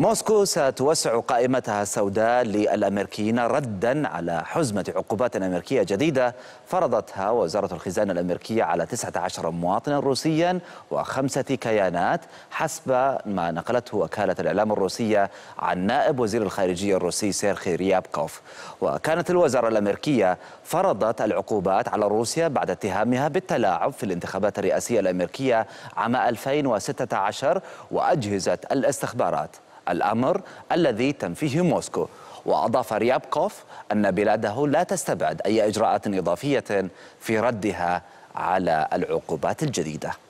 موسكو ستوسع قائمتها السوداء للأمريكيين ردا على حزمة عقوبات أمريكية جديدة فرضتها وزارة الخزانة الأمريكية على 19 مواطنا روسيا وخمسة كيانات حسب ما نقلته وكالة الإعلام الروسية عن نائب وزير الخارجية الروسي سيرخي ريابكوف وكانت الوزارة الأمريكية فرضت العقوبات على روسيا بعد اتهامها بالتلاعب في الانتخابات الرئاسية الأمريكية عام 2016 وأجهزة الاستخبارات الأمر الذي تنفيه موسكو وأضاف ريابكوف أن بلاده لا تستبعد أي إجراءات إضافية في ردها على العقوبات الجديدة